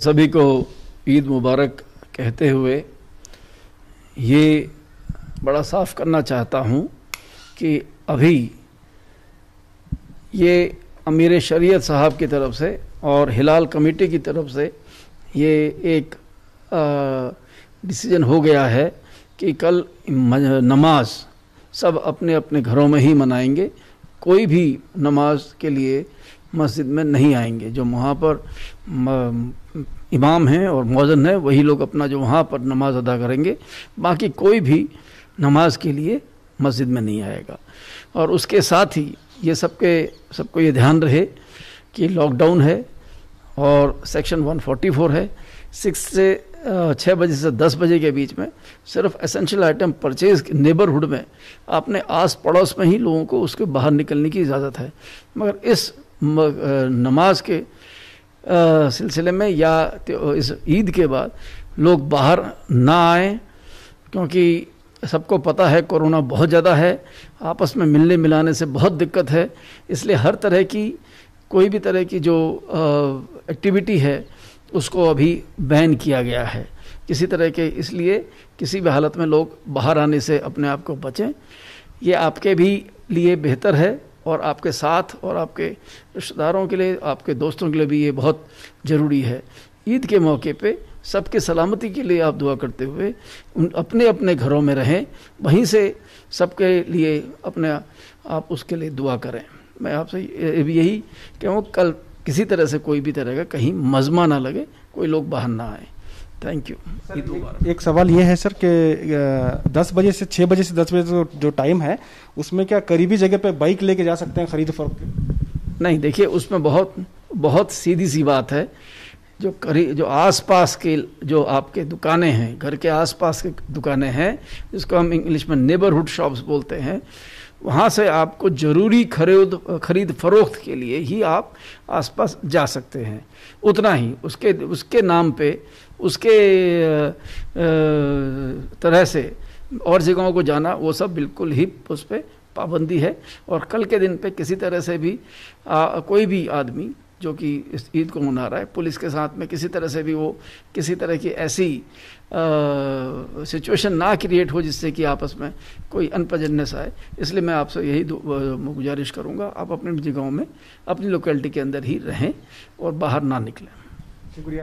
सभी को ईद मुबारक कहते हुए ये बड़ा साफ करना चाहता हूँ कि अभी ये अमीर शरीयत साहब की तरफ से और हिलाल कमेटी की तरफ से ये एक डिसीजन हो गया है कि कल नमाज सब अपने अपने घरों में ही मनाएंगे कोई भी नमाज के लिए मस्जिद में नहीं आएंगे जो वहाँ पर इमाम हैं और मौजन है वही लोग अपना जो वहाँ पर नमाज अदा करेंगे बाकी कोई भी नमाज के लिए मस्जिद में नहीं आएगा और उसके साथ ही ये सबके सबको ये ध्यान रहे कि लॉकडाउन है और सेक्शन 144 है सिक्स से छः बजे से दस बजे के बीच में सिर्फ एसेंशियल आइटम परचेज नेबरहुड में अपने आस पड़ोस में ही लोगों को उसके बाहर निकलने की इजाज़त है मगर इस नमाज के सिलसिले में या इस ईद के बाद लोग बाहर ना आए क्योंकि सबको पता है कोरोना बहुत ज़्यादा है आपस में मिलने मिलाने से बहुत दिक्कत है इसलिए हर तरह की कोई भी तरह की जो एक्टिविटी है उसको अभी बैन किया गया है किसी तरह के इसलिए किसी भी हालत में लोग बाहर आने से अपने आप को बचें ये आपके भी लिए बेहतर है और आपके साथ और आपके रिश्तेदारों के लिए आपके दोस्तों के लिए भी ये बहुत ज़रूरी है ईद के मौके पे सबके सलामती के लिए आप दुआ करते हुए उन अपने अपने घरों में रहें वहीं से सबके लिए अपने आप उसके लिए दुआ करें मैं आपसे यही कहूँ कल किसी तरह से कोई भी तरह का कहीं मजमा ना लगे कोई लोग बाहर ना आए थैंक यू एक सवाल ये है सर कि दस बजे से छः बजे से दस बजे तक जो टाइम है उसमें क्या करीबी जगह पे बाइक लेके जा सकते हैं खरीद फरोख नहीं देखिए उसमें बहुत बहुत सीधी सी बात है जो करी जो आसपास के जो आपके दुकानें हैं घर के आसपास के दुकानें हैं जिसको हम इंग्लिश में नेबरहुड शॉप्स बोलते हैं वहाँ से आपको ज़रूरी खरीद खरीद फरोख्त के लिए ही आप आसपास जा सकते हैं उतना ही उसके उसके नाम पे उसके तरह से और जगहों को जाना वो सब बिल्कुल ही उस पर पाबंदी है और कल के दिन पे किसी तरह से भी आ, कोई भी आदमी जो कि इस ईद को मना रहा है पुलिस के साथ में किसी तरह से भी वो किसी तरह की ऐसी सिचुएशन ना क्रिएट हो जिससे कि आपस में कोई अनपजननेस आए इसलिए मैं आपसे यही गुजारिश करूँगा आप अपने जगहों में अपनी लोकेलिटी के अंदर ही रहें और बाहर ना निकलें शुक्रिया